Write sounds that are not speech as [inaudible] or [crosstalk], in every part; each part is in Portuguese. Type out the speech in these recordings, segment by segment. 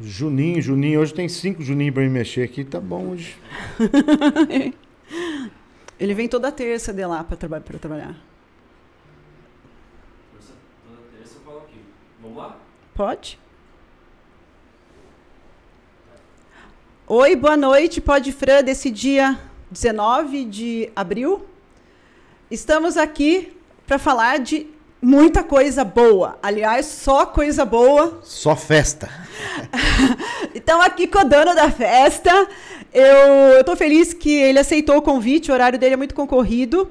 Juninho, Juninho. Hoje tem cinco Juninho para me mexer aqui. Tá bom hoje. [laughs] Ele vem toda terça de lá para traba trabalhar. Toda terça eu falo aqui. Vamos lá? Pode. Oi, boa noite, Pode Fran, desse dia 19 de abril. Estamos aqui para falar de muita coisa boa. Aliás, só coisa boa. Só festa. [laughs] então, aqui com o dono da festa, eu estou feliz que ele aceitou o convite, o horário dele é muito concorrido.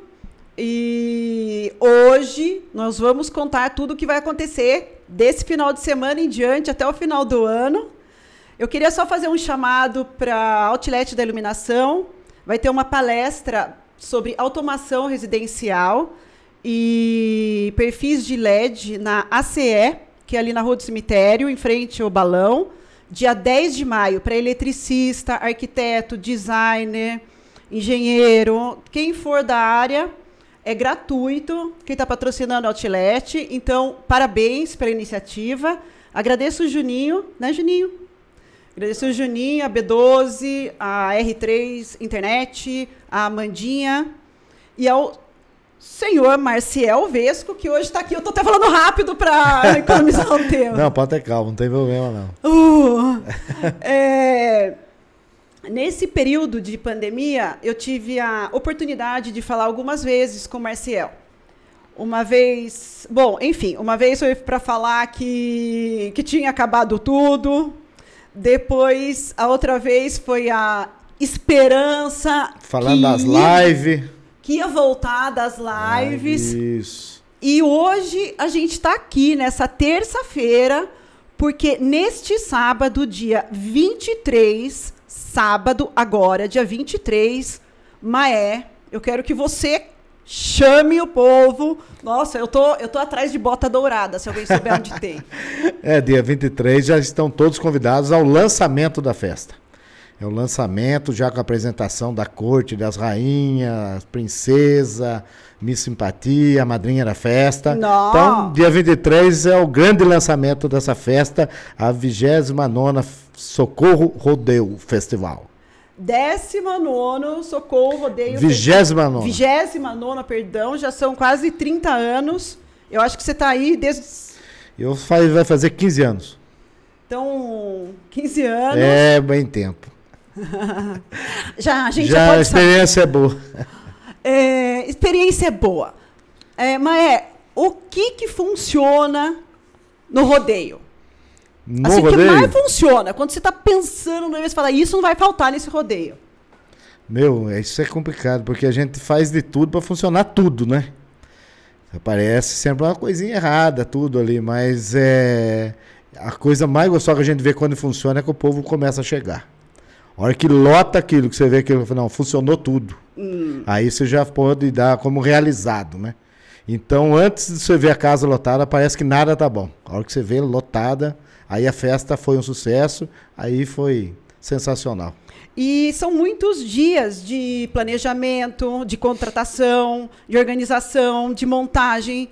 E hoje nós vamos contar tudo o que vai acontecer desse final de semana em diante até o final do ano. Eu queria só fazer um chamado para a Outlet da Iluminação. Vai ter uma palestra sobre automação residencial e perfis de LED na ACE, que é ali na Rua do Cemitério, em frente ao balão, dia 10 de maio, para eletricista, arquiteto, designer, engenheiro, quem for da área. É gratuito, quem está patrocinando é o Outlet. Então, parabéns pela iniciativa. Agradeço o Juninho, né, Juninho? Agradeço o Juninho, a B12, a R3 Internet, a Amandinha e ao senhor Marcial Vesco, que hoje está aqui. Eu estou até falando rápido para [laughs] economizar o tempo. Não, pode ter calma, não tem problema não. Uh, é, nesse período de pandemia, eu tive a oportunidade de falar algumas vezes com o Marcial. Uma vez, bom, enfim, uma vez foi para falar que, que tinha acabado tudo. Depois, a outra vez foi a esperança. Falando que... das lives que ia voltar das lives. Isso. E hoje a gente está aqui nessa terça-feira, porque neste sábado, dia 23, sábado agora, dia 23, Maé, eu quero que você chame o povo. Nossa, eu tô, eu tô atrás de bota dourada, se alguém souber onde tem. [laughs] é, dia 23 já estão todos convidados ao lançamento da festa. É o lançamento já com a apresentação da corte, das rainhas, princesa, Miss Simpatia, madrinha da festa. Não. Então, dia 23 é o grande lançamento dessa festa, a 29 Socorro Rodeio Festival. 19 Socorro Rodeio Festival. 29 perdão, já são quase 30 anos. Eu acho que você está aí desde... Eu faz, vai fazer 15 anos. Então, 15 anos. É, bem tempo. [laughs] já, a gente já, já pode a experiência saber. é boa. É, experiência é boa. É, mas é, o que, que funciona no rodeio? No assim, rodeio? que mais funciona? Quando você está pensando no evento, você fala, isso não vai faltar nesse rodeio. Meu, isso é complicado, porque a gente faz de tudo para funcionar tudo, né? Aparece sempre uma coisinha errada, tudo ali, mas é, a coisa mais gostosa que a gente vê quando funciona é que o povo começa a chegar. A hora que lota aquilo, que você vê que não, funcionou tudo. Hum. Aí você já pode dar como realizado, né? Então, antes de você ver a casa lotada, parece que nada tá bom. A hora que você vê lotada, aí a festa foi um sucesso, aí foi sensacional. E são muitos dias de planejamento, de contratação, de organização, de montagem.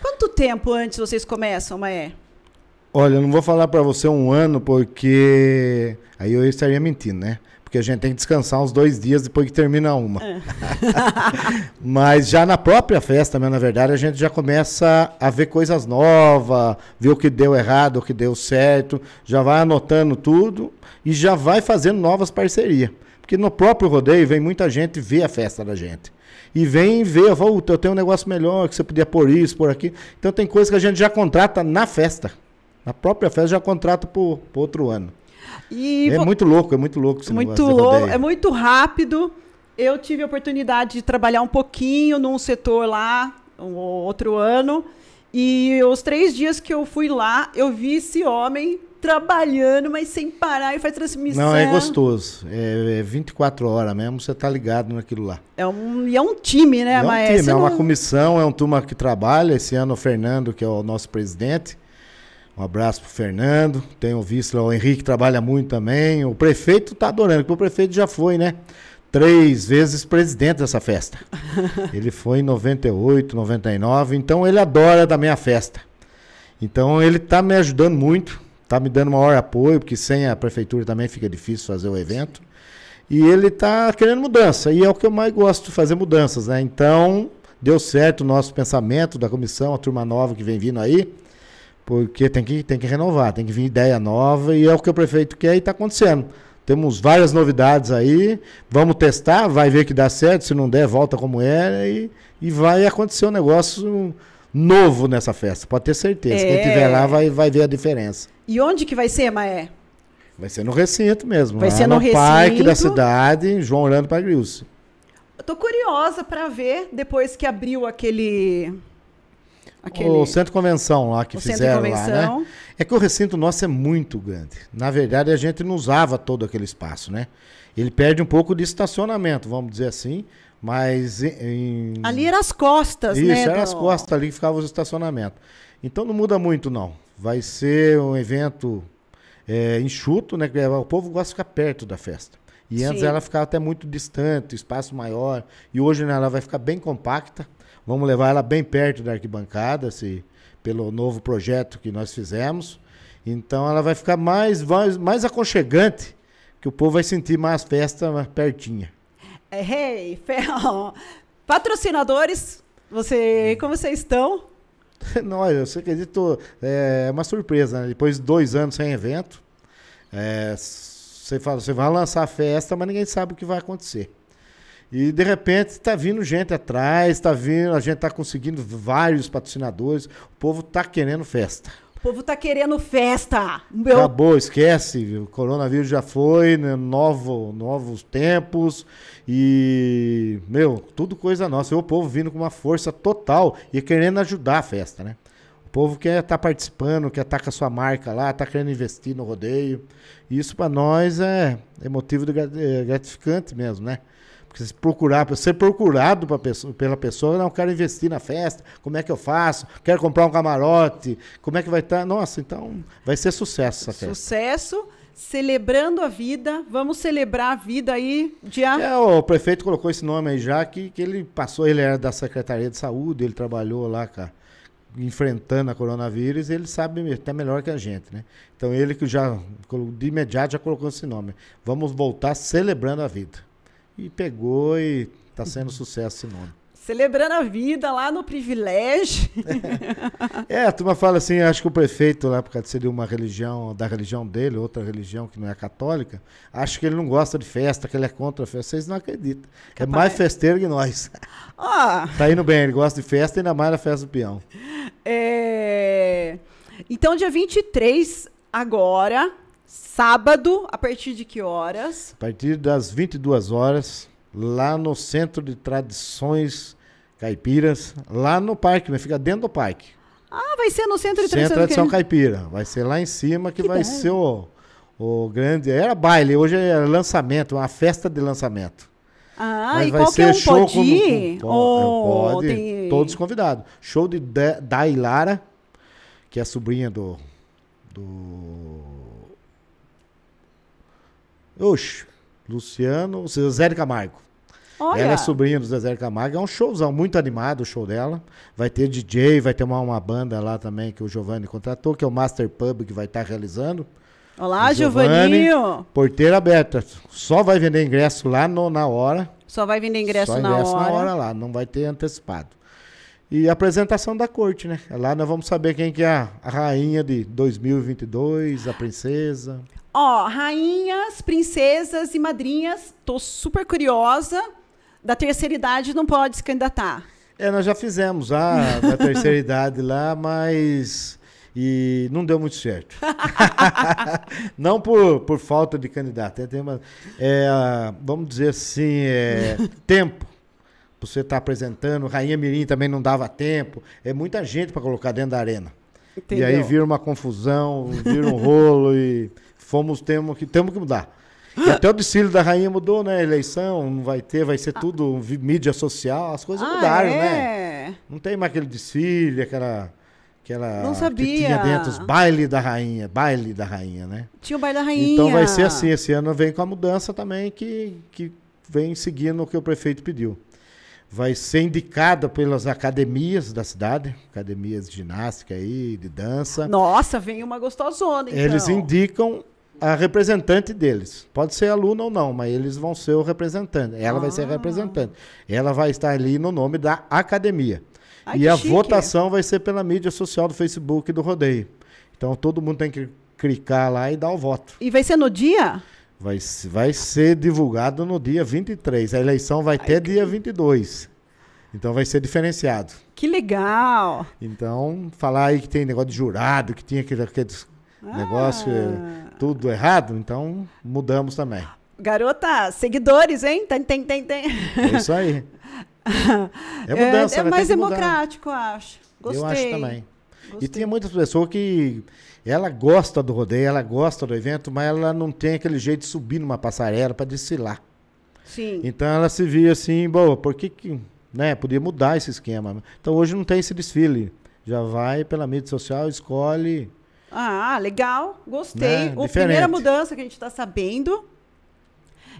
Quanto tempo antes vocês começam, Maé? Olha, eu não vou falar para você um ano, porque aí eu estaria mentindo, né? Porque a gente tem que descansar uns dois dias depois que termina uma. É. [laughs] Mas já na própria festa, né, na verdade, a gente já começa a ver coisas novas, ver o que deu errado, o que deu certo, já vai anotando tudo e já vai fazendo novas parcerias. Porque no próprio rodeio vem muita gente ver a festa da gente e vem ver, eu tenho um negócio melhor, que você podia pôr isso, por aqui. Então tem coisas que a gente já contrata na festa a própria festa já contrata para outro ano. E é vo... muito louco, é muito louco muito louco, É muito rápido. Eu tive a oportunidade de trabalhar um pouquinho num setor lá, um, outro ano. E os três dias que eu fui lá, eu vi esse homem trabalhando, mas sem parar e faz transmissão. Não, é gostoso. É, é 24 horas mesmo, você tá ligado naquilo lá. É um, e é um time, né, é um Time, é uma não... comissão, é um turma que trabalha. Esse ano o Fernando, que é o nosso presidente, um abraço pro Fernando, tenho visto, o Henrique trabalha muito também. O prefeito tá adorando, porque o prefeito já foi, né? Três vezes presidente dessa festa. [laughs] ele foi em 98, 99, então ele adora da minha festa. Então ele tá me ajudando muito, tá me dando maior apoio, porque sem a prefeitura também fica difícil fazer o evento. E ele tá querendo mudança, e é o que eu mais gosto, fazer mudanças, né? Então, deu certo o nosso pensamento da comissão, a turma nova que vem vindo aí porque tem que, tem que renovar, tem que vir ideia nova e é o que o prefeito quer e está acontecendo. Temos várias novidades aí, vamos testar, vai ver que dá certo, se não der, volta como era e, e vai acontecer um negócio novo nessa festa, pode ter certeza. É. Quem estiver lá vai, vai ver a diferença. E onde que vai ser, Maé? Vai ser no recinto mesmo. Vai ser no, no recinto. parque da cidade, João Orlando Pagrius. Eu Estou curiosa para ver, depois que abriu aquele Aquele... O centro convenção lá que o fizeram lá, né? É que o recinto nosso é muito grande. Na verdade, a gente não usava todo aquele espaço, né? Ele perde um pouco de estacionamento, vamos dizer assim, mas em... ali eram as costas, Isso, né? Isso, eram do... as costas ali que ficava os estacionamentos. Então não muda muito não. Vai ser um evento é, enxuto, né? É, o povo gosta de ficar perto da festa. E antes Sim. ela ficava até muito distante, espaço maior. E hoje né, ela vai ficar bem compacta. Vamos levar ela bem perto da arquibancada, se pelo novo projeto que nós fizemos. Então ela vai ficar mais, mais, mais aconchegante, que o povo vai sentir mais festa mais pertinha. Hey, é, Ferrão, patrocinadores, você, como vocês estão? [laughs] Não, eu acredito, é, é uma surpresa, né? Depois de dois anos sem evento, é, você, fala, você vai lançar a festa, mas ninguém sabe o que vai acontecer. E de repente está vindo gente atrás, está vindo, a gente está conseguindo vários patrocinadores, o povo está querendo festa. O povo está querendo festa. Meu... Acabou, esquece. O coronavírus já foi, né? Novo, novos tempos. E, meu, tudo coisa nossa. E o povo vindo com uma força total e querendo ajudar a festa, né? O povo quer estar tá participando, quer estar tá com a sua marca lá, está querendo investir no rodeio. Isso para nós é, é motivo é, gratificante mesmo, né? Se procurar, ser procurado pessoa, pela pessoa, não quero investir na festa, como é que eu faço? Quero comprar um camarote, como é que vai estar? Tá? Nossa, então vai ser sucesso essa festa. Sucesso celebrando a vida. Vamos celebrar a vida aí de É, o prefeito colocou esse nome aí já, que, que ele passou, ele era da Secretaria de Saúde, ele trabalhou lá, cara, enfrentando a coronavírus, ele sabe até melhor que a gente, né? Então ele que já, de imediato, já colocou esse nome. Vamos voltar celebrando a vida. E pegou e está sendo sucesso esse nome. Celebrando a vida lá no privilégio. É. [laughs] é, a turma fala assim, acho que o prefeito, lá por causa de ser de uma religião, da religião dele, outra religião que não é católica, acho que ele não gosta de festa, que ele é contra a festa. Vocês não acreditam. É Capaz. É mais festeiro que nós. Ah. [laughs] Tá indo bem, ele gosta de festa, ainda mais na festa do peão. É... Então, dia 23, agora, Sábado, a partir de que horas? A partir das 22 horas, lá no Centro de Tradições Caipiras, lá no parque, vai ficar dentro do parque. Ah, vai ser no Centro de Tradições Centro de Tradição que... Caipira. Vai ser lá em cima que, que vai ser o, o grande. Era baile, hoje é lançamento, uma festa de lançamento. Ah, Mas e vai qualquer ser um é show pode ir? É, oh, pode, tem... todos convidados. Show de Dailara, que é a sobrinha do, do Oxe, Luciano, de Camargo. Olha. Ela é sobrinha do Zezé Camargo, é um showzão muito animado o show dela. Vai ter DJ, vai ter uma, uma banda lá também que o Giovanni contratou, que é o Master Pub que vai estar tá realizando. Olá, Giovanninho! Porteira aberta. Só vai vender ingresso lá no, na hora. Só vai vender ingresso, Só ingresso na hora. hora lá, não vai ter antecipado. E a apresentação da corte, né? Lá nós vamos saber quem que é a rainha de 2022, a princesa. Ó, rainhas, princesas e madrinhas, tô super curiosa. Da terceira idade não pode se candidatar. É, nós já fizemos ah, lá [laughs] da terceira idade lá, mas e não deu muito certo. [laughs] não por, por falta de candidato. É, uma, é vamos dizer assim, é, tempo. Você está apresentando, Rainha Mirim também não dava tempo. É muita gente para colocar dentro da arena. Entendeu. E aí vira uma confusão, vira um rolo e fomos, temos que, temos que mudar. E até o desfile da rainha mudou, né? Eleição, não vai ter, vai ser tudo mídia social, as coisas ah, mudaram, né? é? né? Não tem mais aquele desfile, aquela. aquela não sabia. Que tinha dentro os baile da rainha, baile da rainha, né? Tinha o baile da rainha. Então vai ser assim, esse ano vem com a mudança também que, que vem seguindo o que o prefeito pediu. Vai ser indicada pelas academias da cidade, academias de ginástica aí, de dança. Nossa, vem uma gostosona, então. Eles indicam a representante deles. Pode ser aluna ou não, mas eles vão ser o representante. Ela ah. vai ser ah. representante. Ela vai estar ali no nome da academia. Ai, e a chique. votação vai ser pela mídia social do Facebook do Rodeio. Então todo mundo tem que clicar lá e dar o voto. E vai ser no dia? Vai, vai ser divulgado no dia 23. A eleição vai até ter que... dia 22. Então vai ser diferenciado. Que legal! Então, falar aí que tem negócio de jurado, que tinha aquele, aqueles ah. negócio é, tudo errado, então mudamos também. Garota, seguidores, hein? Tem, tem, tem, tem. É isso aí. [laughs] É mudança, é, é né? mais democrático, mudar. acho. Gostei. Eu acho também. Gostei. E tem muitas pessoas que ela gosta do rodeio, ela gosta do evento, mas ela não tem aquele jeito de subir numa passarela para desfilar. Sim. Então ela se via assim, boa, por que, que né, podia mudar esse esquema? Então hoje não tem esse desfile. Já vai pela mídia social, escolhe ah, legal, gostei. Né? A primeira mudança que a gente está sabendo.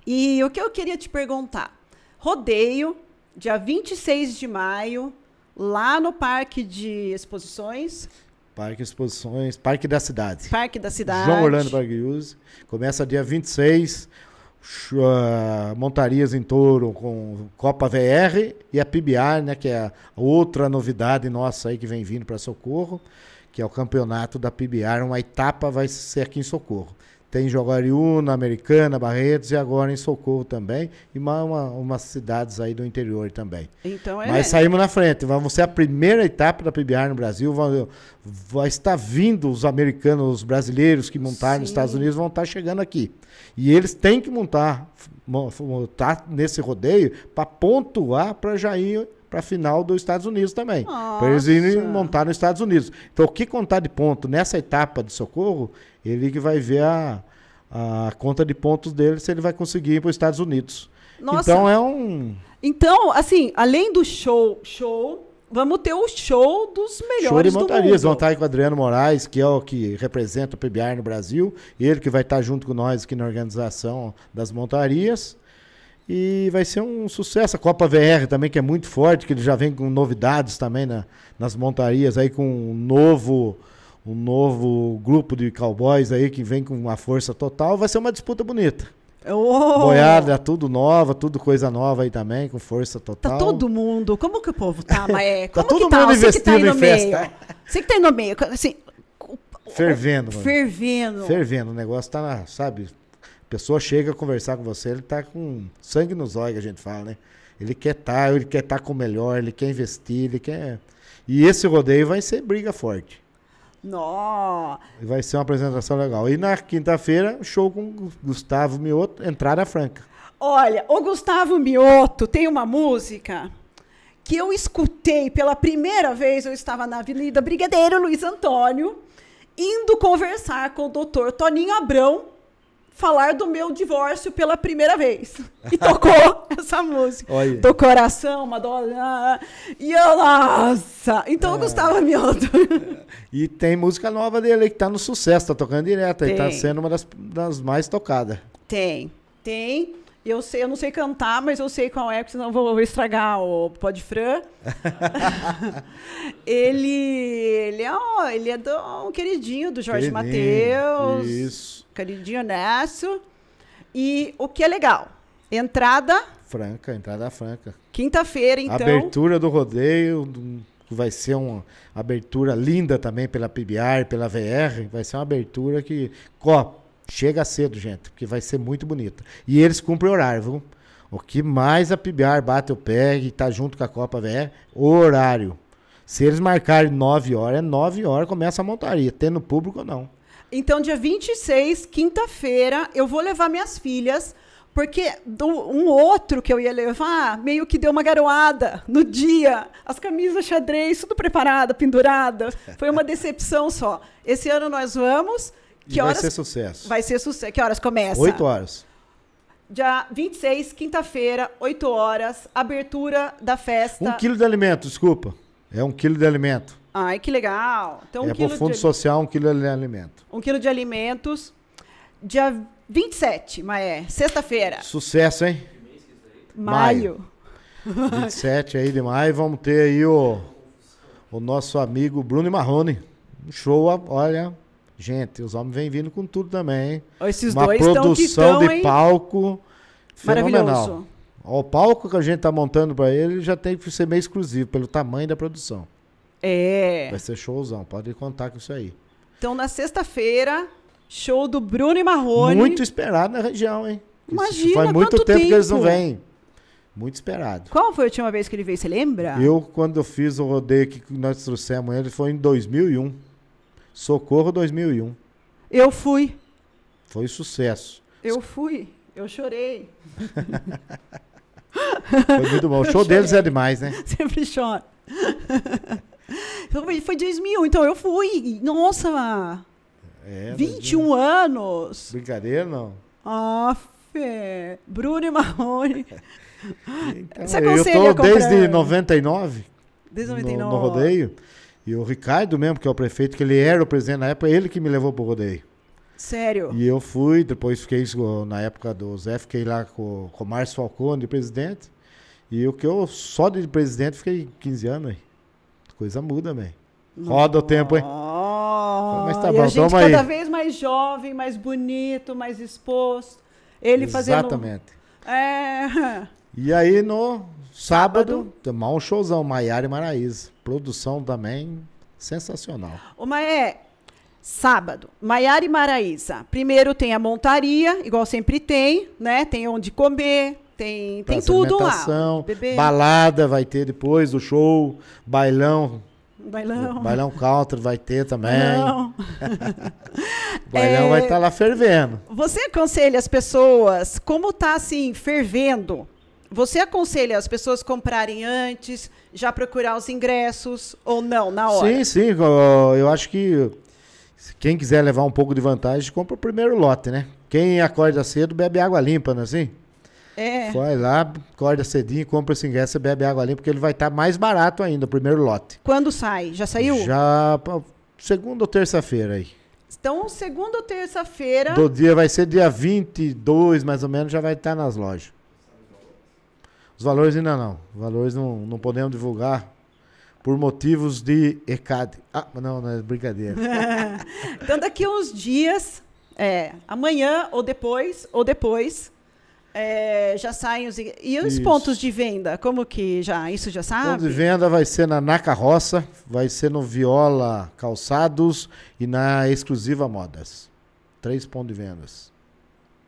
E o que eu queria te perguntar? Rodeio, dia 26 de maio, lá no Parque de Exposições. Parque Exposições, Parque da Cidade. Parque da Cidade. João Orlando Barguiuse. Começa dia 26, uh, ah, montarias em touro com Copa VR e a PBR, né, que é a outra novidade nossa aí que vem vindo para Socorro que é o campeonato da PBR. Uma etapa vai ser aqui em Socorro. Tem Jaguariúna, Americana, Barretos e agora em Socorro também. E mais uma, umas cidades aí do interior também. Então é... Mas saímos na frente. Vamos ser a primeira etapa da PBR no Brasil. Vai, vai estar vindo os americanos, os brasileiros que montaram Sim. nos Estados Unidos vão estar chegando aqui. E eles têm que montar, montar tá nesse rodeio para pontuar para já ir para a final dos Estados Unidos também. Para eles irem montar nos Estados Unidos. Então, o que contar de ponto nessa etapa de socorro, ele que vai ver a, a conta de pontos dele se ele vai conseguir ir para os Estados Unidos. Nossa. Então é um. Então, assim, além do show, show, vamos ter o show dos melhores show de montarias. Vão estar aí com o Adriano Moraes, que é o que representa o PBR no Brasil. Ele que vai estar junto com nós aqui na organização das montarias. E vai ser um sucesso. A Copa VR também, que é muito forte, que ele já vem com novidades também na, nas montarias, aí com um novo, um novo grupo de cowboys aí que vem com uma força total. Vai ser uma disputa bonita. Oh. Boiada, tudo nova, tudo coisa nova aí também, com força tá total. Tá todo mundo. Como que o povo tá, [laughs] Maé? Tá Como tá todo que tá? mundo tá investindo tá em festa. Você que tá aí no meio. Assim, fervendo. Mano. Fervendo. Fervendo. O negócio tá, sabe, a pessoa chega a conversar com você, ele tá com sangue nos olhos, que a gente fala, né? Ele quer estar, tá, ele quer estar tá com o melhor, ele quer investir, ele quer. E esse rodeio vai ser briga forte. Nó! Vai ser uma apresentação legal. E na quinta-feira, show com Gustavo Mioto, entrada franca. Olha, o Gustavo Mioto tem uma música que eu escutei pela primeira vez, eu estava na Avenida Brigadeiro Luiz Antônio, indo conversar com o doutor Toninho Abrão, falar do meu divórcio pela primeira vez. E tocou [laughs] essa música. Olha. Do coração, Madonna. E eu, nossa! Então é. Gustavo gostava Mioto. [laughs] E tem música nova dele que tá no sucesso, tá tocando direto. Tá tem. E tá sendo uma das, das mais tocadas. Tem, tem. Eu, sei, eu não sei cantar, mas eu sei qual é, porque senão eu vou, vou estragar o Podfran. [laughs] ele, ele é, um, ele é do, um queridinho do Jorge Matheus. Isso. Queridinho honesto. E o que é legal? Entrada. Franca, entrada franca. Quinta-feira, então. Abertura do rodeio. Do vai ser uma abertura linda também pela PBR, pela VR, vai ser uma abertura que cop. Chega cedo, gente, porque vai ser muito bonita. E eles cumprem horário, viu? O que mais a Pibiar bate o pé e tá junto com a Copa é horário. Se eles marcarem 9 horas, é 9 horas começa a montaria, tendo público ou não. Então, dia 26, quinta-feira, eu vou levar minhas filhas, porque um outro que eu ia levar ah, meio que deu uma garoada no dia. As camisas xadrez, tudo preparada, pendurada. Foi uma decepção só. Esse ano nós vamos. Que horas... Vai ser sucesso. Vai ser sucesso. Que horas começa? 8 horas. Dia 26, quinta-feira, 8 horas, abertura da festa. Um quilo de alimento, desculpa. É um quilo de alimento. Ai, que legal. Então, um é para Fundo de... Social, um quilo de alimento. Um quilo de alimentos. Dia 27, Maé, sexta-feira. Sucesso, hein? Maio. maio. 27 aí de maio, vamos ter aí o, o nosso amigo Bruno Marrone. Um show, olha, Gente, os homens vêm vindo com tudo também. Hein? Esses Uma dois produção tão tão, de palco fenomenal. Olha O palco que a gente tá montando para ele já tem que ser meio exclusivo pelo tamanho da produção. É. Vai ser showzão, pode contar com isso aí. Então, na sexta-feira, show do Bruno e Marrone. Muito esperado na região, hein? Imagina, isso faz muito tempo, tempo que eles não vêm. Muito esperado. Qual foi a última vez que ele veio, você lembra? Eu, quando eu fiz o rodeio que nós trouxemos ele, foi em 2001. Socorro 2001. Eu fui. Foi sucesso. Eu fui. Eu chorei. Foi muito bom. O [laughs] show deles é demais, né? [laughs] Sempre chora. Foi 2001, então eu fui. Nossa! É, 21 mas... anos. Brincadeira, não? Ah, fé! Bruno e Marrone. [laughs] então, Você eu tô desde 99. Desde 99. no, no rodeio. E o Ricardo mesmo, que é o prefeito, que ele era o presidente na época, ele que me levou pro rodeio. Sério? E eu fui, depois fiquei na época do Zé, fiquei lá com, com o Márcio Falcone, presidente. E o que eu só de presidente fiquei 15 anos, aí Coisa muda, velho. Roda o tempo, hein? Mas tá e bom, a gente cada aí. vez mais jovem, mais bonito, mais exposto. Ele Exatamente. fazendo. Exatamente. É. [laughs] E aí no Sábado, tomar um showzão, Maiara e Maraíza. Produção também sensacional. O Maé, sábado, Maiara e Maraíza. Primeiro tem a montaria, igual sempre tem, né? Tem onde comer, tem, tem tudo lá. Balada vai ter depois, o show, bailão, Bailão. Bailão Counter vai ter também. Bailão, [laughs] Bailão é, vai estar tá lá fervendo. Você aconselha as pessoas como tá assim, fervendo você aconselha as pessoas comprarem antes, já procurar os ingressos ou não, na hora? Sim, sim. Eu acho que quem quiser levar um pouco de vantagem, compra o primeiro lote, né? Quem acorda cedo, bebe água limpa, não é assim? É. Vai lá, acorda cedinho, compra esse ingresso e bebe água limpa, porque ele vai estar tá mais barato ainda, o primeiro lote. Quando sai? Já saiu? Já, segunda ou terça-feira aí. Então, segunda ou terça-feira... Do dia, vai ser dia 22, mais ou menos, já vai estar tá nas lojas. Os valores ainda não. Os valores não, não podemos divulgar por motivos de ECAD. Ah, não, não é brincadeira. [laughs] então, daqui a uns dias, é, amanhã ou depois, ou depois, é, já saem os. E os isso. pontos de venda? Como que já. Isso já sabe? O ponto de venda vai ser na Na Carroça, vai ser no Viola Calçados e na Exclusiva Modas. Três pontos de vendas.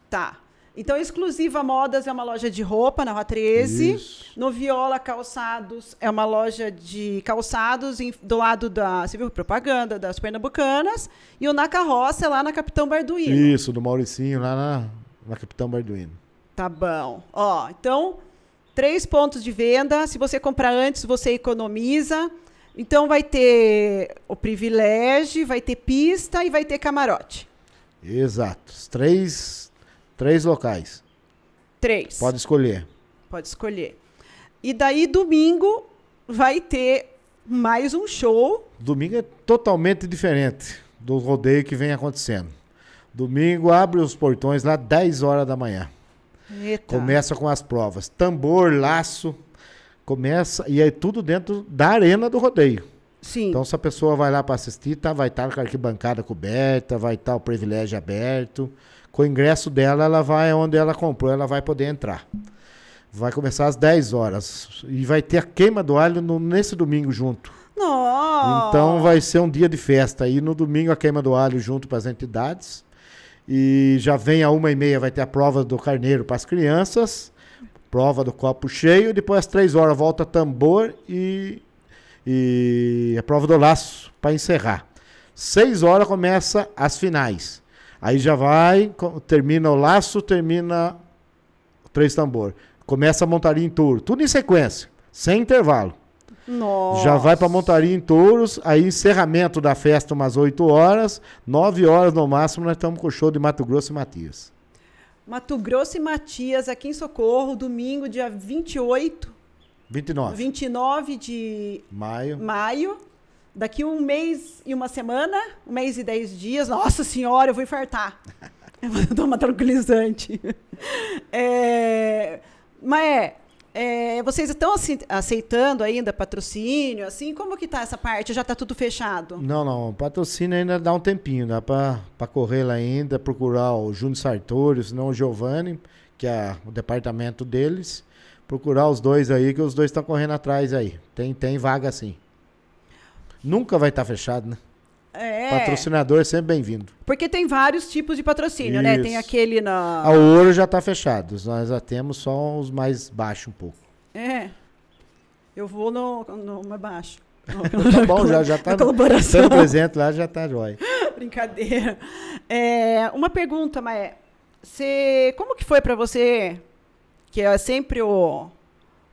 Tá. Então, Exclusiva Modas é uma loja de roupa na Rua 13. Isso. No Viola Calçados é uma loja de calçados em, do lado da, você viu, propaganda das Pernambucanas. E o Na Carroça é lá na Capitão Barduino. Isso, do Mauricinho, lá na, na Capitão Barduino. Tá bom. Ó, então, três pontos de venda. Se você comprar antes, você economiza. Então vai ter o privilégio, vai ter pista e vai ter camarote. Exato. Os três Três locais. Três. Pode escolher. Pode escolher. E daí, domingo, vai ter mais um show. Domingo é totalmente diferente do rodeio que vem acontecendo. Domingo abre os portões lá 10 horas da manhã. Eita. Começa com as provas. Tambor, laço. Começa. E é tudo dentro da arena do rodeio. Sim. Então, se a pessoa vai lá para assistir, tá, vai estar tá com a arquibancada coberta, vai estar tá o privilégio aberto. Com o ingresso dela, ela vai onde ela comprou, ela vai poder entrar. Vai começar às 10 horas. E vai ter a queima do alho no, nesse domingo junto. Nossa. Então vai ser um dia de festa. E no domingo a queima do alho junto para as entidades. E já vem a uma e meia, vai ter a prova do carneiro para as crianças. Prova do copo cheio. Depois às três horas volta tambor e e a prova do laço para encerrar. Seis horas começa as finais. Aí já vai, termina o laço, termina o três tambor. Começa a montaria em touro, tudo em sequência, sem intervalo. Nossa. Já vai para montaria em touros, aí encerramento da festa umas 8 horas, 9 horas no máximo, nós estamos com o show de Mato Grosso e Matias. Mato Grosso e Matias, aqui em Socorro, domingo, dia 28 29. 29 de maio. maio. Daqui um mês e uma semana, um mês e dez dias, nossa senhora, eu vou infartar. [laughs] eu vou dar uma tranquilizante. [laughs] É, mas é, vocês estão assim, aceitando ainda patrocínio? Assim, como que tá essa parte? Já está tudo fechado? Não, não. Patrocínio ainda dá um tempinho, dá para correr lá ainda, procurar o Júnior Sartori, senão o Giovanni, que é o departamento deles procurar os dois aí, que os dois estão correndo atrás aí. Tem, tem vaga assim. Nunca vai estar tá fechado, né? É. Patrocinador é sempre bem-vindo. Porque tem vários tipos de patrocínio, Isso. né? Tem aquele na. A ouro já está fechado. Nós já temos só os mais baixos um pouco. É. Eu vou no, no mais baixo. Não, [laughs] tá bom, já, já [laughs] tá. Colaboração. presente lá já tá jóia. [laughs] Brincadeira. É, uma pergunta, Maé. Você, como que foi para você que é sempre o,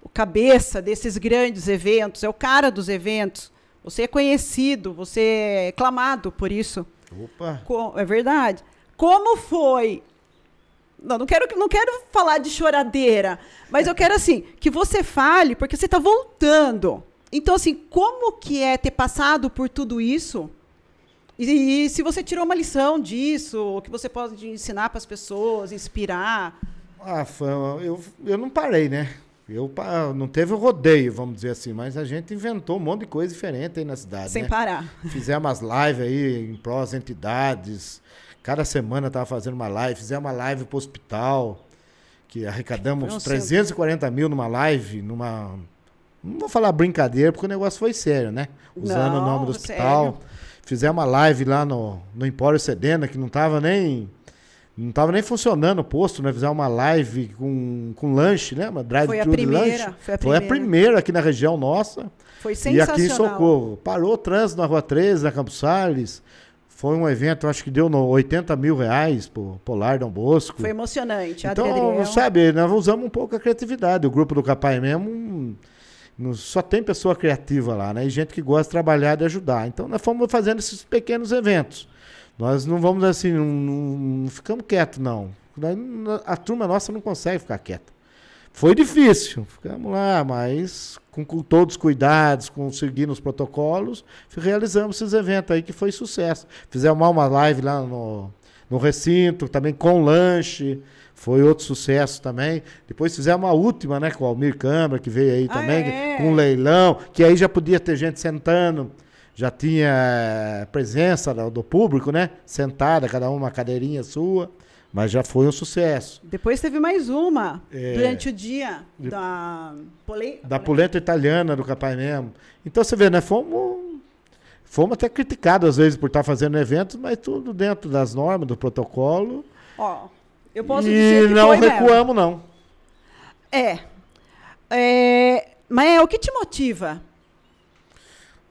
o cabeça desses grandes eventos, é o cara dos eventos. Você é conhecido, você é clamado por isso. Opa! é verdade. Como foi? Não, não quero, não quero falar de choradeira, mas eu quero assim que você fale, porque você está voltando. Então, assim, como que é ter passado por tudo isso? E, e se você tirou uma lição disso, o que você pode ensinar para as pessoas, inspirar? Ah, fama, eu, eu não parei, né? Eu, não teve o rodeio, vamos dizer assim, mas a gente inventou um monte de coisa diferente aí na cidade. Sem né? parar. Fizemos live aí em pró as entidades. Cada semana estava fazendo uma live. Fizemos uma live para o hospital, que arrecadamos não 340 mil numa live, numa. Não vou falar brincadeira, porque o negócio foi sério, né? Usando não, o nome do hospital. Sério? Fizemos uma live lá no, no Empório Sedena, que não estava nem não estava nem funcionando o posto, né? Fizeram uma live com, com lanche, né? Uma drive foi a primeira, lanche. Foi a primeira. Foi a primeira aqui na região nossa. Foi sensacional. E aqui em Socorro. Parou o trânsito na Rua 13, na Campos Salles. Foi um evento, acho que deu 80 mil reais por Polar Dom Bosco. Foi emocionante. Então, Adriel. sabe, nós usamos um pouco a criatividade. O grupo do Capai mesmo hum, só tem pessoa criativa lá, né? E gente que gosta de trabalhar, e de ajudar. Então, nós fomos fazendo esses pequenos eventos. Nós não vamos assim, não, não, não ficamos quietos, não. A turma nossa não consegue ficar quieta. Foi difícil, ficamos lá, mas com, com todos os cuidados, conseguindo os protocolos, realizamos esses eventos aí que foi sucesso. Fizemos uma, live lá no, no recinto, também com lanche, foi outro sucesso também. Depois fizemos uma última, né, com o Almir Câmara, que veio aí ah, também, é. com um leilão, que aí já podia ter gente sentando já tinha presença do público, né? Sentada, cada uma uma cadeirinha sua. Mas já foi um sucesso. Depois teve mais uma é, durante o dia da, pole, da polenta italiana do Capai mesmo. Então você vê, né? Fomos, fomos até criticados às vezes por estar fazendo eventos, mas tudo dentro das normas, do protocolo. Ó, eu posso e dizer que não recuamos, mesmo. não. É, é. Mas é o que te motiva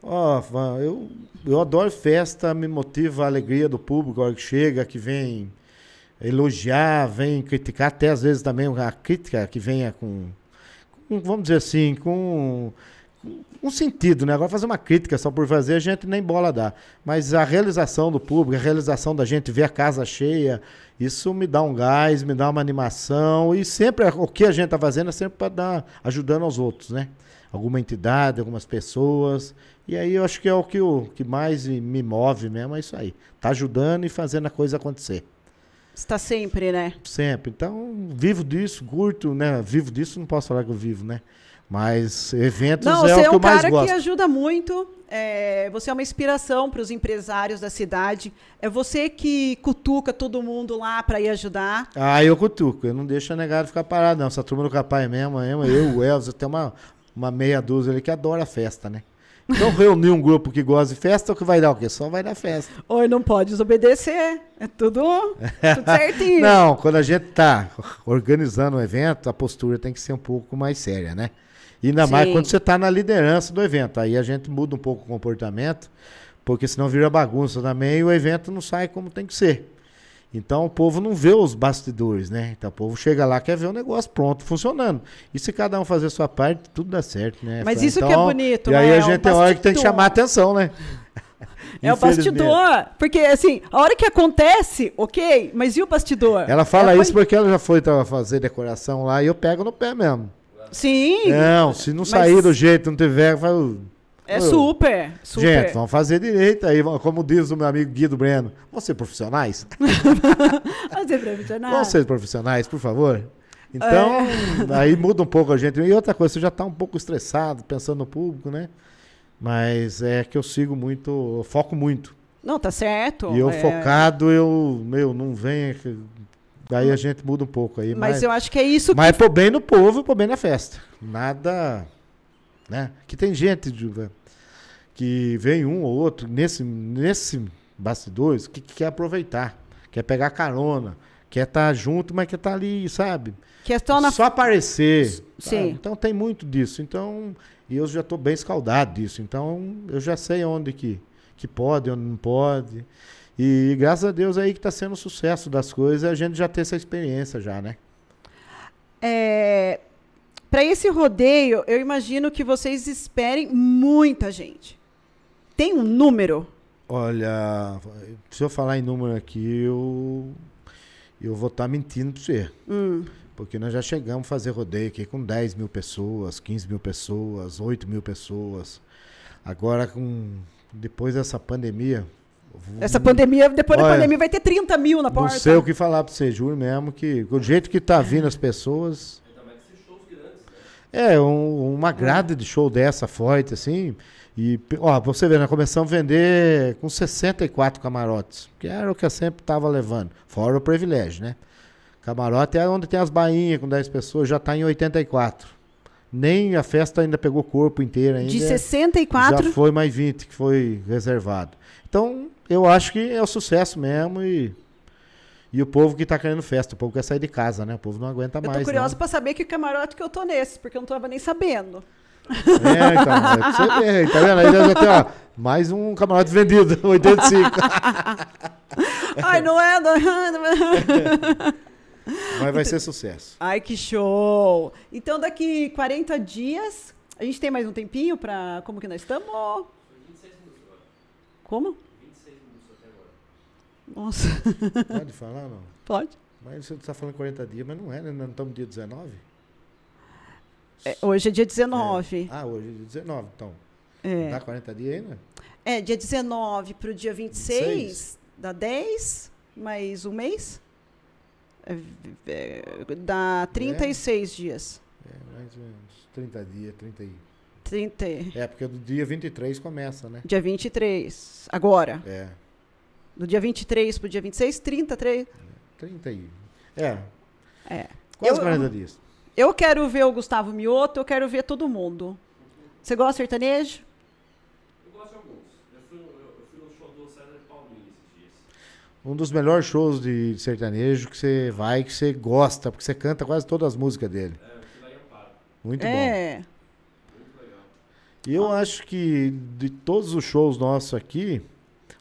Ó, oh, eu, eu adoro festa, me motiva a alegria do público, a hora que chega, que vem elogiar, vem criticar, até às vezes também a crítica que venha com, com vamos dizer assim, com um sentido, né? Agora fazer uma crítica só por fazer, a gente nem bola dá. Mas a realização do público, a realização da gente ver a casa cheia, isso me dá um gás, me dá uma animação e sempre o que a gente tá fazendo é sempre para dar ajudando aos outros, né? alguma entidade, algumas pessoas. E aí eu acho que é o que, o que mais me move mesmo, é isso aí. Tá ajudando e fazendo a coisa acontecer. Está sempre, né? Sempre. Então, vivo disso, curto, né? Vivo disso, não posso falar que eu vivo, né? Mas eventos não, é o é que um eu mais gosto. Você é um cara que ajuda muito. É, você é uma inspiração para os empresários da cidade. É você que cutuca todo mundo lá para ir ajudar. Ah, eu cutuco. Eu não deixo a negada ficar parado, não. Essa turma do Capai mesmo, eu, é eu o Elza, tem uma, uma meia dúzia ali que adora festa, né? Então reunir um grupo que gosta de festa, o que vai dar o quê? Só vai dar festa. Oi, não pode desobedecer. É tudo, [laughs] tudo certinho. não, quando a gente tá organizando um evento, a postura tem que ser um pouco mais séria, né? E ainda Sim. mais quando você tá na liderança do evento. Aí a gente muda um pouco o comportamento, porque senão vira bagunça também e o evento não sai como tem que ser. Então o povo não vê os bastidores, né? Então o povo chega lá, quer ver o negócio pronto, funcionando. E se cada um fazer a sua parte, tudo dá certo, né? Mas então, isso que é então, bonito, E aí né? a gente é um tem hora que tem que chamar a atenção, né? [laughs] É o bastidor. Porque, assim, a hora que acontece, ok, mas e o bastidor? Ela fala ela isso foi... porque ela já foi fazer decoração lá e eu pego no pé mesmo. Sim. Não, se não mas... sair do jeito, não tiver, eu falo, é super, super. Gente, vamos fazer direito aí, como diz o meu amigo Guido Breno. ser é profissionais? [laughs] É Vocês profissionais? profissionais, por favor. Então, é. aí muda um pouco a gente. E outra coisa, você já está um pouco estressado, pensando no público, né? Mas é que eu sigo muito, eu foco muito. Não, tá certo. E eu é. focado, eu, meu, não vem. Daí a gente muda um pouco aí. Mas, mas eu acho que é isso. Mas que... pro bem no povo, pro bem na festa. Nada né? Que tem gente de, que vem um ou outro nesse nesse bastidores que, que quer aproveitar, quer pegar carona, quer estar tá junto, mas quer estar tá ali, sabe? Questão na... Só aparecer. Sim. Então tem muito disso. Então, e eu já estou bem escaldado disso. Então, eu já sei onde que, que pode, onde não pode. E graças a Deus é aí que está sendo o sucesso das coisas, é a gente já ter essa experiência já, né? É, para esse rodeio, eu imagino que vocês esperem muita gente. Tem um número? Olha, se eu falar em número aqui, eu, eu vou estar tá mentindo para você. Hum. Porque nós já chegamos a fazer rodeio aqui com 10 mil pessoas, 15 mil pessoas, 8 mil pessoas. Agora, com depois dessa pandemia. Essa pandemia, depois olha, da pandemia, vai ter 30 mil na porta. Não sei o que falar para você, juro mesmo que, do jeito que tá vindo as pessoas. É, um, uma grade de show dessa forte, assim. E, ó, você vê, nós começamos a vender com 64 camarotes, que era o que eu sempre estava levando, fora o privilégio, né? Camarote é onde tem as bainhas com 10 pessoas, já está em 84. Nem a festa ainda pegou corpo inteiro ainda. De 64? Já foi mais 20 que foi reservado. Então, eu acho que é o sucesso mesmo e e o povo que tá querendo festa, o povo quer sair de casa, né? O povo não aguenta mais. Eu tô curiosa para saber que camarote que eu tô nesse, porque eu não tava nem sabendo. É, então, é pra você ver, tá vendo? Aí já tem, ó, mais um camarote vendido, 85. [laughs] [laughs] Ai, não é? Não é, Mas vai ser sucesso. Ai, que show! Então, daqui 40 dias, a gente tem mais um tempinho para Como que nós estamos? Como? Nossa. Pode falar, não? Pode. Mas você está falando 40 dias, mas não é, né? Não estamos dia 19? É, hoje é dia 19. É. Ah, hoje é dia 19, então. É. Dá 40 dias ainda? Né? É, dia 19 para o dia 26, 26, dá 10, mais um mês. É, é dá 36 é. dias. É, mais ou menos. 30 dias, 30 e... 30. É, porque do dia 23 começa, né? Dia 23, agora. É. Do dia 23 para o dia 26, 33. 3... 30 aí. É. É. Quase 40 dias. Eu quero ver o Gustavo Mioto, eu quero ver todo mundo. Você gosta de sertanejo? Eu gosto de alguns. Eu fui, eu fui no show do César Paulinho esses dias. Um dos melhores shows de sertanejo que você vai, que você gosta, porque você canta quase todas as músicas dele. É, daí eu paro. Muito é. bom. Muito legal. E eu ah. acho que de todos os shows nossos aqui,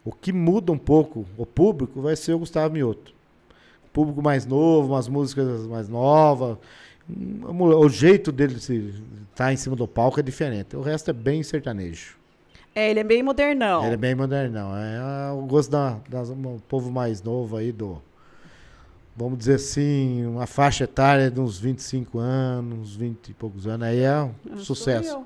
o que muda um pouco o público vai ser o Gustavo Mioto. O público mais novo, umas músicas mais novas. O jeito dele estar tá em cima do palco é diferente. O resto é bem sertanejo. É, ele é bem modernão. Ele é bem modernão. É, é o gosto da, da, do povo mais novo aí do. Vamos dizer assim, uma faixa etária de uns 25 anos, uns 20 e poucos anos. Aí é um ah, Eu sucesso.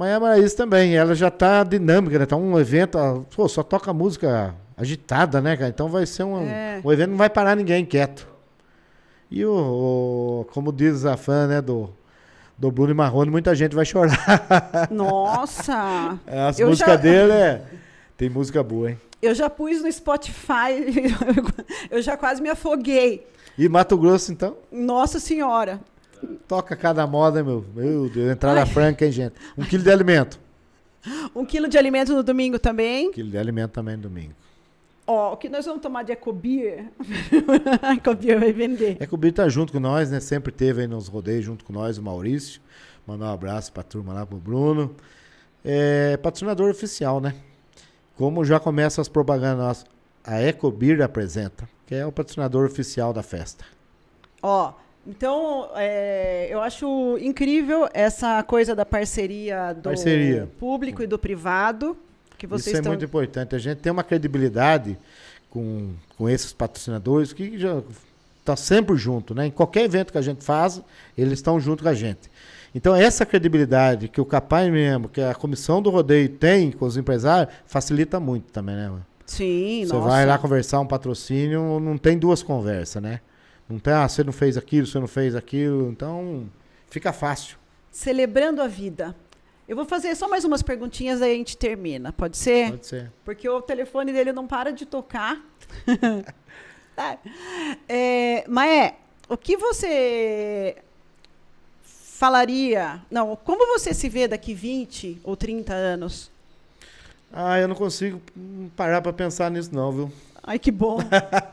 Maia Maraíza também, ela já está dinâmica, né? Tá um evento, pô, só toca música agitada, né, cara? Então vai ser um, é. um evento, não vai parar ninguém quieto. E o, o, como diz a fã, né, do, do Bruno Marrone, muita gente vai chorar. [laughs] Nossa! As Eu músicas já... dele é... Tem música boa, hein? Eu já pus no Spotify, [laughs] eu já quase me afoguei. E Mato Grosso, então? Nossa Senhora! Toca cada moda, meu. Meu Deus, entrada Ai. franca, hein, gente? Um quilo de alimento. [laughs] Um quilo de alimento no domingo também. Um quilo de alimento também no domingo. Ó, oh, o que nós vamos tomar de Ecobir? a [laughs] Ecobir vai vender. Ecobir tá junto com nós, né? Sempre teve aí nos rodeios junto com nós, o Maurício. Mandar um abraço pra turma lá, pro Bruno. É, patrocinador oficial, né? Como já começam as propagandas, a Ecobir apresenta, que é o patrocinador oficial da festa. Ó, oh então, é, eu acho incrível essa coisa da parceria do parceria. público e do privado. Que vocês Isso é muito importante. A gente tem uma credibilidade com, com esses patrocinadores que já tá sempre junto, né? Em qualquer evento que a gente faz, eles estão junto com a gente. Então, essa credibilidade que o Capaz mesmo, que a comissão do rodeio tem com os empresários, facilita muito também, né? Sim, Você nossa. vai lá conversar um patrocínio, não tem duas conversas, né? Não tem, ah, você não fez aquilo, você não fez aquilo. Então, fica fácil. Celebrando a vida. Eu vou fazer só mais umas perguntinhas, aí a gente termina. Pode ser? Pode ser. Porque o telefone dele não para de tocar. [laughs] Tá. é, Maé, o que você falaria? Não, como você se vê daqui 20 ou 30 anos? Ah, eu não consigo parar para pensar nisso, não, viu? Ai, que bom.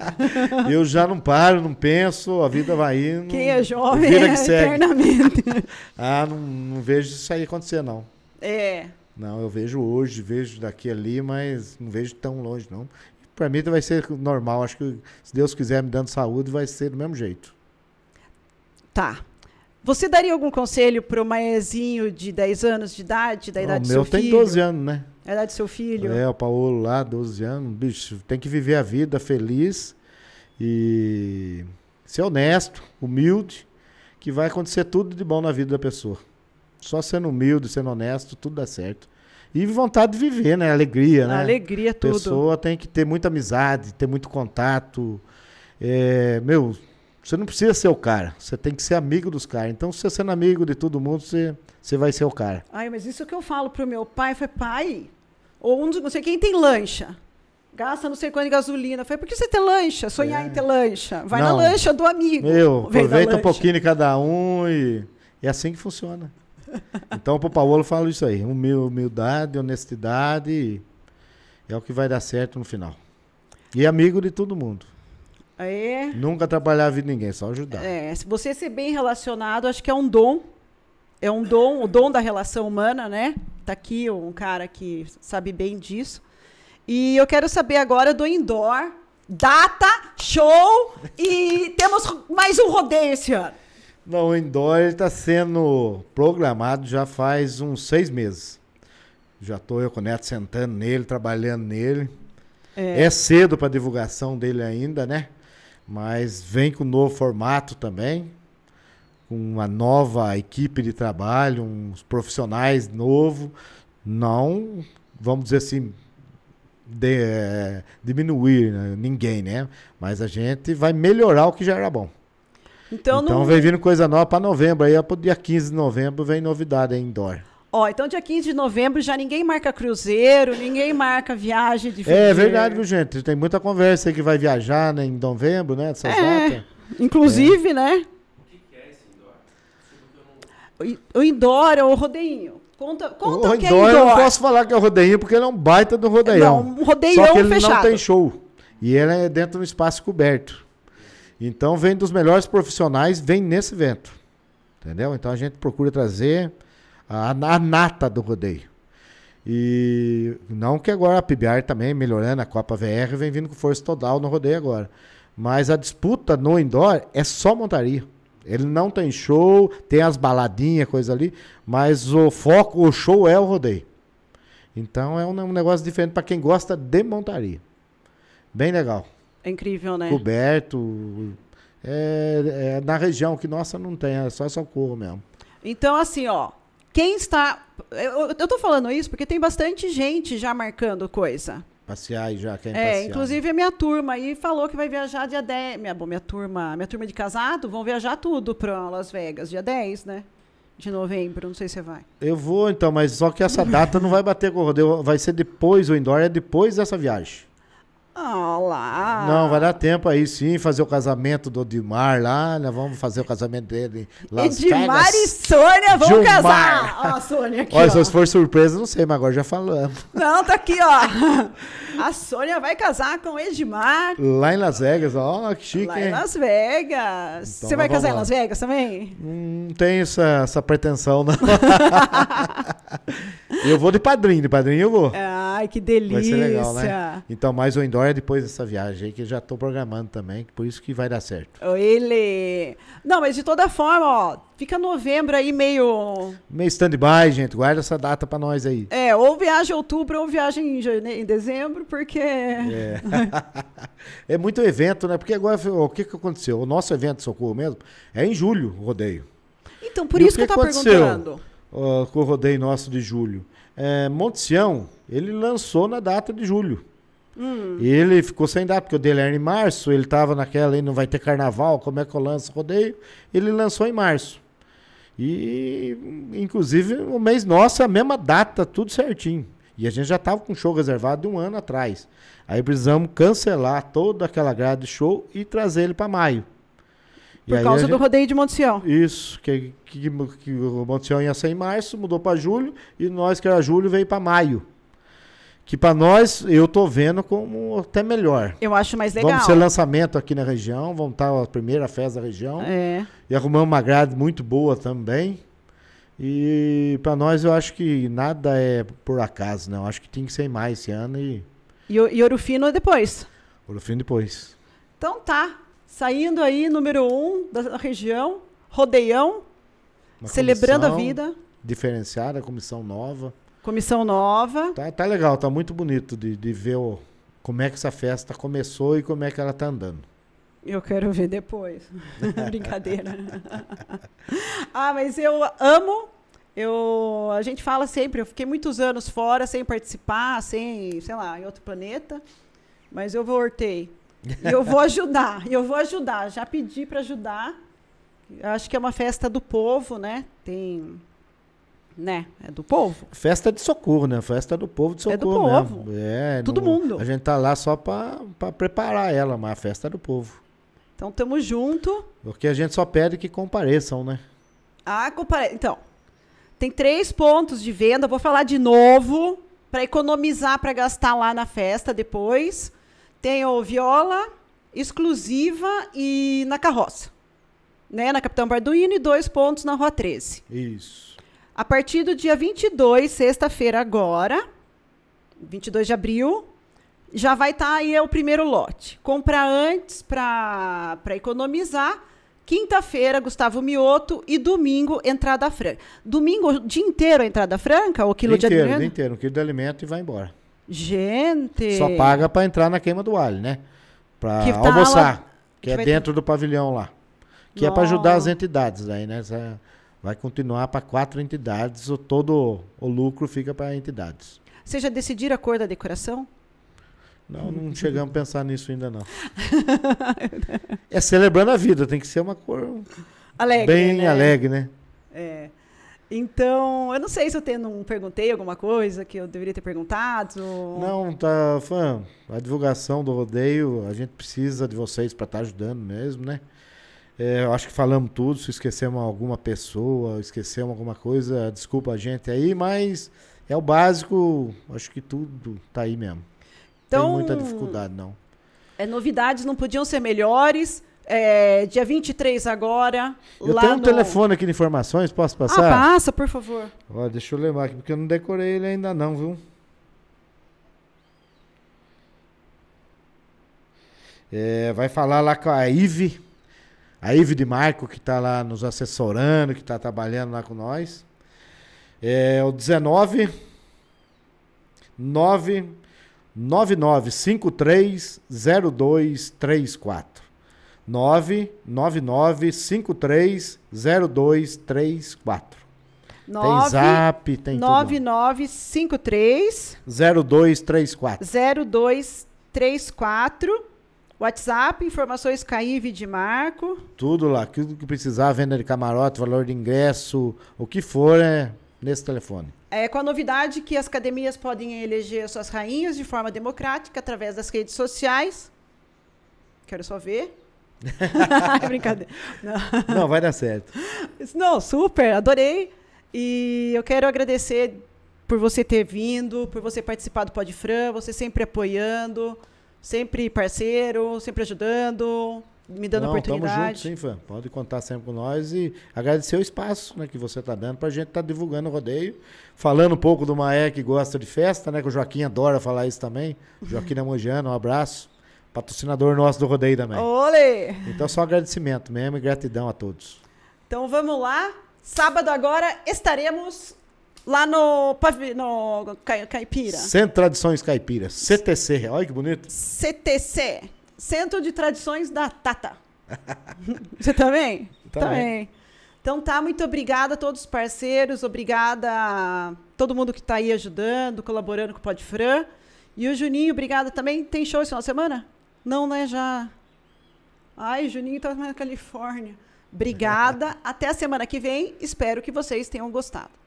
[laughs] eu já não paro, não penso, a vida vai indo. Quem é jovem é eternamente. [laughs] ah, não, não vejo isso aí acontecer, não. É. Não, eu vejo hoje, vejo daqui ali, mas não vejo tão longe, não. Para mim vai ser normal. Acho que se Deus quiser me dando saúde, vai ser do mesmo jeito. Tá. Você daria algum conselho para o Maezinho de 10 anos de idade, da idade o do meu tem filho? 12 anos, né? É lá de seu filho? É, o Paulo lá, 12 anos. Bicho, tem que viver a vida feliz e ser honesto, humilde, que vai acontecer tudo de bom na vida da pessoa. Só sendo humilde, sendo honesto, tudo dá certo. E vontade de viver, né? Alegria, né? Alegria, tudo. A pessoa tem que ter muita amizade, ter muito contato. É, meu, você não precisa ser o cara, você tem que ser amigo dos caras. Então, se você é sendo amigo de todo mundo, você, você vai ser o cara. Ai, mas isso que eu falo pro meu pai, foi pai, ou um, não sei quem tem lancha. Gasta não sei quanto de gasolina. Falei, por que você tem lancha? Sonhar é. em ter lancha. Vai não. na lancha do amigo. Meu, aproveita um pouquinho de cada um e é assim que funciona. Então, pro Paulo eu falo isso aí. Humildade, honestidade é o que vai dar certo no final. E amigo de todo mundo. É. Nunca atrapalhar a vida de ninguém, só ajudar. É, se você ser bem relacionado, acho que é um dom. É um dom, o dom da relação humana, né? está aqui, um cara que sabe bem disso. E eu quero saber agora do indoor, data, show e [laughs] temos mais um rodeio esse ano. Não, o indoor está sendo programado já faz uns seis meses. Já estou eu com o Neto sentando nele, trabalhando nele. É, é cedo para divulgação dele ainda, né? Mas vem com o novo formato também com uma nova equipe de trabalho, uns profissionais novo, não, vamos dizer assim, de, é, diminuir né? ninguém, né? Mas a gente vai melhorar o que já era bom. Então, então não... vem vindo coisa nova para novembro, aí para o dia 15 de novembro vem novidade em indoor. Ó, oh, então dia 15 de novembro já ninguém marca cruzeiro, ninguém marca viagem de É, é verdade, viu, gente? Tem muita conversa aí que vai viajar né, em novembro, né? é, datas. Inclusive, é. né? O Indoor ou o Rodeinho? Conta, conta o, o que é indoor. Eu não posso falar que é o Rodeinho, porque ele é um baita do Rodeião. Não, um Rodeião Só que ele fechado. não tem show. E ele é dentro de um espaço coberto. Então vem dos melhores profissionais, vem nesse evento. Entendeu? Então a gente procura trazer a, a nata do rodeio. E não que agora a PBR também melhorando, a Copa VR vem vindo com força total no rodeio agora. Mas a disputa no indoor é só montaria. Ele não tem show, tem as baladinhas, coisa ali, mas o foco, o show é o rodeio. Então é um, negócio diferente para quem gosta de montaria. Bem legal. É incrível, né? Coberto. É, é na região que nossa não tem, é só socorro mesmo. Então, assim, ó, quem está. Eu, eu tô falando isso porque tem bastante gente já marcando coisa. Passear e já quer é, passear. Né? inclusive a minha turma aí falou que vai viajar dia 10. Minha, bom, minha turma, minha turma de casado vão viajar tudo para Las Vegas, dia 10, né? De novembro, não sei se você vai. Eu vou então, mas só que essa data não vai bater com o rodeio. Vai ser depois, o indoor é depois dessa viagem rolar. Não, vai dar tempo aí sim, fazer o casamento do DiMar, lá. Nós né? vamos fazer o casamento dele lá. Edmar Vegas. e Sônia vão Gilmar. casar. Ó, a Sônia aqui. Olha, ó. se for surpresa, não sei, mas agora já falamos. Não, tá aqui, ó. [laughs] A Sônia vai casar com o Edmar. Lá em Las Vegas, ó, que chique. Lá em Las Vegas. Então, Você vai casar lá. em Las Vegas também? Não tem essa, essa pretensão, não. [laughs] eu vou de padrinho, de padrinho eu vou. Ai, que delícia. Vai ser legal, né? Então, mais o um é depois essa viagem aí, que eu já estou programando também, por isso que vai dar certo. Ele! Não, mas de toda forma, ó, fica novembro aí meio... Meio stand-by, gente, guarda essa data para nós aí. É, ou viagem em outubro ou viagem em, dezembro, porque... É. [laughs] é muito evento, né? Porque agora, o que que aconteceu? O nosso evento, Socorro mesmo, é em julho, o rodeio. Então, por e isso que, que eu tô aconteceu? perguntando. Uh, com o rodeio nosso de julho. É, Monte Sião, ele lançou na data de julho. Hum. Ele ficou sem data, porque o dele era em março, ele estava naquela aí, não vai ter carnaval, como é que eu lanço rodeio? Ele lançou em março. E, inclusive, o mês nosso é a mesma data, tudo certinho. E a gente já estava com show reservado de um ano atrás. Aí precisamos cancelar toda aquela grade de show e trazer ele para maio. Por e causa do rodeio de Monticião. Isso, que, que, que o Monticião ia ser em março, mudou para julho, e nós, que era julho, veio para maio que para nós eu tô vendo como até melhor. Eu acho mais legal. Vamos ser lançamento aqui na região, vamos estar tá a primeira festa da região. É. E arrumamos uma grade muito boa também. E para nós eu acho que nada é por acaso, não. Acho que tem que ser mais esse ano e e, e Orofino depois. Orofino depois. Então tá, saindo aí número um da região, rodeião, uma celebrando a vida. Diferenciada, comissão nova. Comissão nova. Tá, tá legal, tá muito bonito de, de ver o, como é que essa festa começou e como é que ela tá andando. Eu quero ver depois. [laughs] Brincadeira. [laughs] ah, mas eu amo. Eu, a gente fala sempre, eu fiquei muitos anos fora, sem participar, sem, sei lá, em outro planeta. Mas eu voltei. E eu vou ajudar, [laughs] eu vou ajudar. Já pedi para ajudar. Eu acho que é uma festa do povo, né? Tem né? É do povo. Festa de socorro, né? Festa do povo de socorro. É do povo. Mesmo. É, Todo no, mundo. A gente tá lá só para preparar ela, mas a festa é do povo. Então tamo junto. Porque a gente só pede que compareçam, né? Ah, compare... Então, tem três pontos de venda. Vou falar de novo para economizar para gastar lá na festa depois. Tem o Viola, Exclusiva e na Carroça. Né? Na Capitão Barduino e dois pontos na Rua 13. Isso. A partir do dia 22, sexta-feira agora, 22 de abril, já vai estar tá aí é o primeiro lote. Comprar antes para economizar. Quinta-feira, Gustavo Mioto. E domingo, entrada franca. Domingo, o dia inteiro, a entrada franca? O quilo dia de inteiro, alimento? Dia inteiro, o quilo de alimento e vai embora. Gente! Só paga para entrar na queima do alho, né? Para almoçar, que, que, é dentro ter... do pavilhão lá. Que Nossa. é para ajudar as entidades aí, né? Essa vai continuar para quatro entidades, ou todo o lucro fica para entidades. Você já decidiram a cor da decoração? Não, não chegamos a pensar nisso ainda não. [laughs] é celebrando a vida, tem que ser uma cor alegre, bem né? alegre, né? É. Então, eu não sei se eu tenho, não perguntei alguma coisa que eu deveria ter perguntado. Não, tá, fã, a divulgação do rodeio, a gente precisa de vocês para estar tá ajudando mesmo, né? É, eu acho que falamos tudo. Se esquecemos alguma pessoa, esquecemos alguma coisa, desculpa a gente aí, mas é o básico. Acho que tudo tá aí mesmo. Então, Tem muita dificuldade, não. É, novidades não podiam ser melhores. É, dia 23 agora. Eu tenho um no... telefone aqui de informações, posso ah, passar? Ah, passa, por favor. Ó, deixa eu lembrar aqui, porque eu não decorei ele ainda não, viu? É, vai falar lá com a Ive a Ivo de Marco, que está lá nos assessorando, que está trabalhando lá com nós. É o 19 9 99530234. 999530234. Tem zap, tem 9953 0234. 0234 WhatsApp, informações Caíve de Marco. Tudo lá, tudo que precisar, venda de camarote, valor de ingresso, o que for, é nesse telefone. É com a novidade que as academias podem eleger suas rainhas de forma democrática através das redes sociais. Quero só ver. [laughs] [laughs] brincadeira. Não. Não, vai dar certo. Não, super, adorei. E eu quero agradecer por você ter vindo, por você participar do Podfran, você sempre apoiando sempre parceiro, sempre ajudando, me dando Não, oportunidade. Tamo junto, sim, Fã. Pode contar sempre com nós e agradecer o espaço né, que você está dando para a gente estar tá divulgando o rodeio. Falando um pouco do Maé que gosta de festa, né? Que o Joaquim adora falar isso também. [laughs] Joaquim da Mogiana, um abraço. Patrocinador nosso do rodeio também. Olê! Então só agradecimento mesmo e gratidão a todos. Então vamos lá. Sábado agora estaremos lá no, no Caipira. Centro de Tradições Caipira, CTC. Olha que bonito. CTC, Centro de Tradições da Tata. [laughs] Você também? Tá também. Tá então tá, muito obrigada a todos os parceiros, obrigada a todo mundo que está aí ajudando, colaborando com o Podfran. E o Juninho, obrigada também. Tem show esse final de semana? Não, né? Já. Ai, Juninho tá na Califórnia. Obrigada. [laughs] Até a semana que vem. Espero que vocês tenham gostado.